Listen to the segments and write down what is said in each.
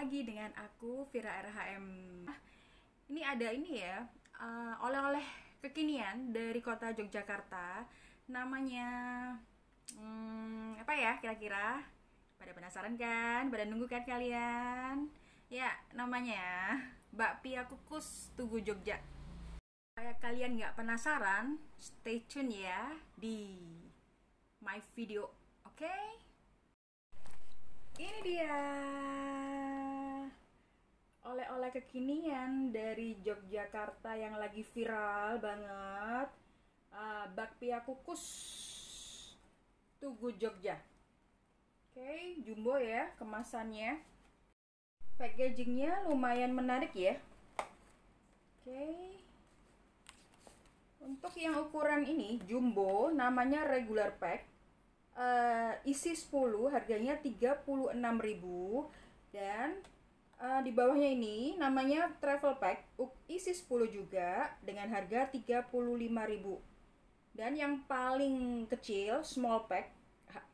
lagi dengan aku Vira RHM. Ah, ini ada ini ya oleh oleh-oleh kekinian dari kota Yogyakarta. Namanya hmm, apa ya kira-kira? Pada penasaran kan? Pada nunggu kan kalian? Ya namanya bakpia kukus Tugu Jogja. Kayak kalian nggak penasaran, stay tune ya di my video, oke? Okay? Ini dia oleh-oleh kekinian dari Yogyakarta yang lagi viral banget uh, bakpia kukus Tugu Jogja oke okay, jumbo ya kemasannya packagingnya lumayan menarik ya oke okay. untuk yang ukuran ini jumbo namanya regular pack uh, isi 10 harganya 36.000 dan uh, di bawahnya ini namanya travel pack isi 10 juga dengan harga 35.000 dan yang paling kecil small pack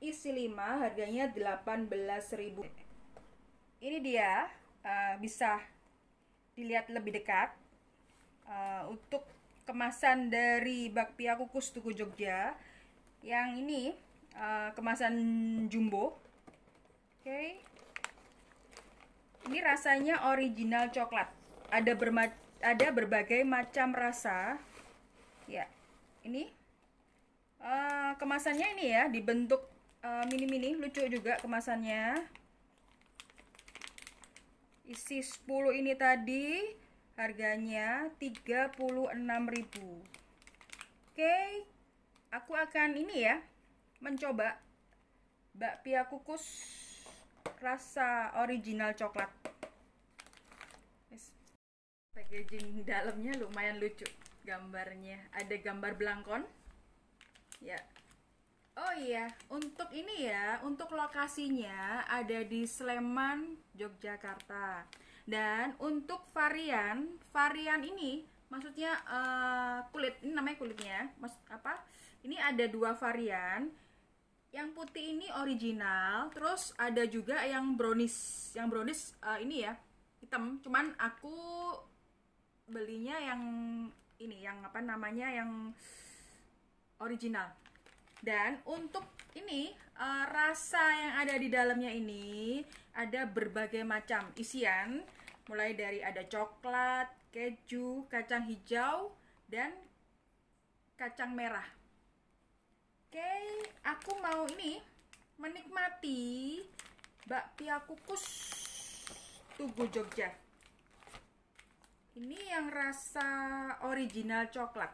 isi 5 harganya 18.000 ini dia uh, bisa dilihat lebih dekat uh, untuk kemasan dari bakpia kukus tuku Jogja yang ini uh, kemasan jumbo oke okay. Ini rasanya original coklat. Ada berma ada berbagai macam rasa. Ya, ini uh, kemasannya ini ya dibentuk eh, mini-mini, uh, lucu juga kemasannya. Isi 10 ini tadi harganya 36.000. Oke, aku akan ini ya mencoba bakpia kukus rasa original coklat packaging dalamnya lumayan lucu gambarnya ada gambar belangkon ya oh iya untuk ini ya untuk lokasinya ada di Sleman Yogyakarta dan untuk varian varian ini maksudnya uh, kulit ini namanya kulitnya mas apa ini ada dua varian yang putih ini original terus ada juga yang brownies yang brownies uh, ini ya hitam cuman aku belinya yang ini yang apa namanya yang original dan untuk ini uh, rasa yang ada di dalamnya ini ada berbagai macam isian mulai dari ada coklat keju kacang hijau dan kacang merah Oke, aku mau ini menikmati bakpia kukus Tugu Jogja. Ini yang rasa original coklat.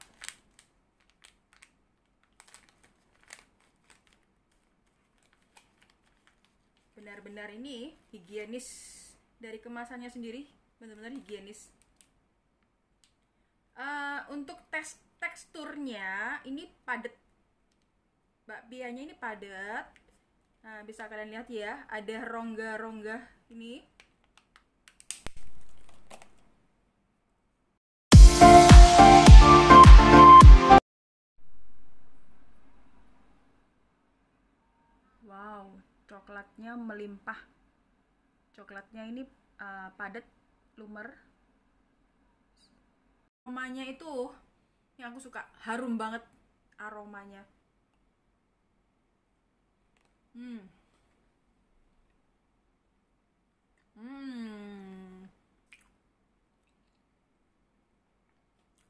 Benar-benar ini higienis dari kemasannya sendiri, benar-benar higienis. Uh, untuk tes teksturnya ini padat bakpianya ini padat. Nah, bisa kalian lihat ya, ada rongga-rongga ini. Wow, coklatnya melimpah. Coklatnya ini uh, padat, lumer. Aromanya itu yang aku suka, harum banget aromanya. Hmm. Hmm.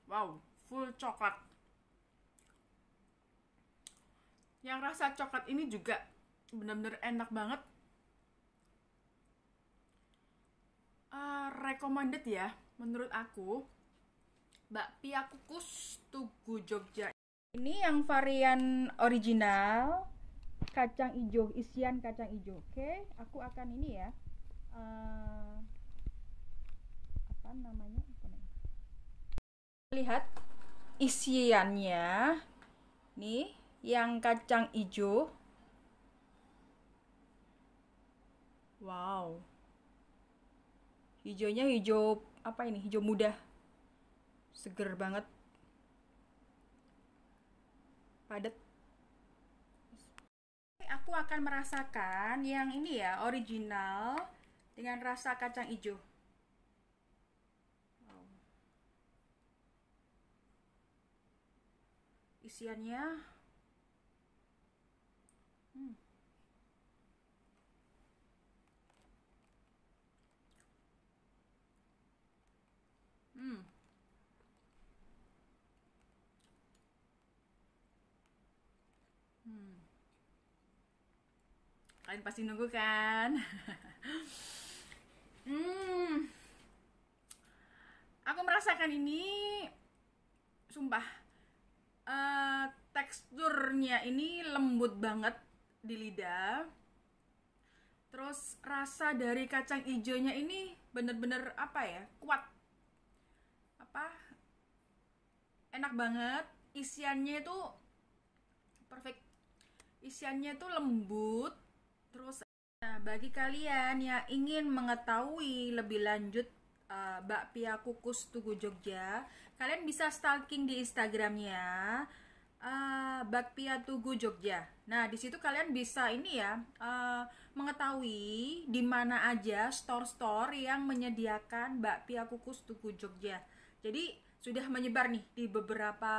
Wow, full coklat. Yang rasa coklat ini juga benar-benar enak banget. Uh, recommended ya, menurut aku. Mbak Pia kukus Tugu Jogja. Ini yang varian original kacang hijau isian kacang hijau oke okay? aku akan ini ya uh, apa namanya lihat isiannya nih yang kacang hijau wow hijaunya hijau apa ini hijau muda seger banget padat aku akan merasakan yang ini ya original dengan rasa kacang hijau isiannya Kalian pasti nunggu kan? hmm. Aku merasakan ini sumpah uh, teksturnya ini lembut banget di lidah. Terus rasa dari kacang hijaunya ini bener-bener apa ya? Kuat. Apa? Enak banget. Isiannya itu perfect. Isiannya itu lembut, Terus nah, bagi kalian yang ingin mengetahui lebih lanjut uh, bakpia kukus Tugu Jogja, kalian bisa stalking di Instagramnya uh, bakpia Tugu Jogja. Nah di situ kalian bisa ini ya uh, mengetahui di mana aja store-store yang menyediakan bakpia kukus Tugu Jogja. Jadi sudah menyebar nih di beberapa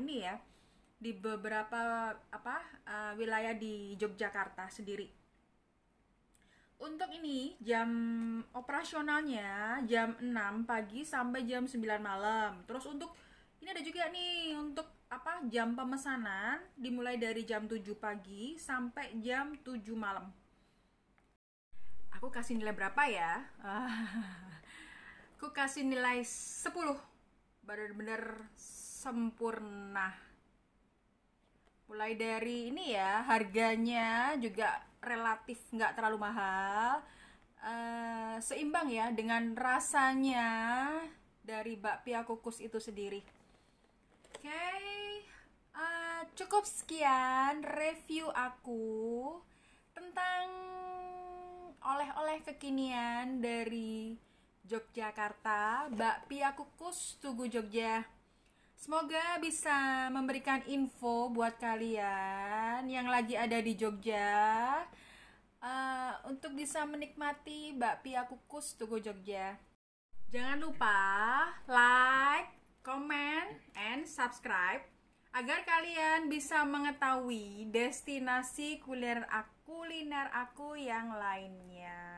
ini ya di beberapa apa uh, wilayah di Yogyakarta sendiri untuk ini jam operasionalnya jam 6 pagi sampai jam 9 malam. Terus untuk ini ada juga nih untuk apa jam pemesanan dimulai dari jam 7 pagi sampai jam 7 malam. Aku kasih nilai berapa ya? Aku kasih nilai 10. Benar-benar sempurna. Mulai dari ini ya, harganya juga relatif nggak terlalu mahal uh, seimbang ya dengan rasanya dari bakpia kukus itu sendiri oke okay. uh, eh, cukup sekian review aku tentang oleh-oleh kekinian dari Yogyakarta bakpia kukus Tugu Jogja Semoga bisa memberikan info buat kalian yang lagi ada di Jogja uh, untuk bisa menikmati bakpia kukus Tugu Jogja. Jangan lupa like, comment, and subscribe agar kalian bisa mengetahui destinasi kuliner aku, kuliner aku yang lainnya.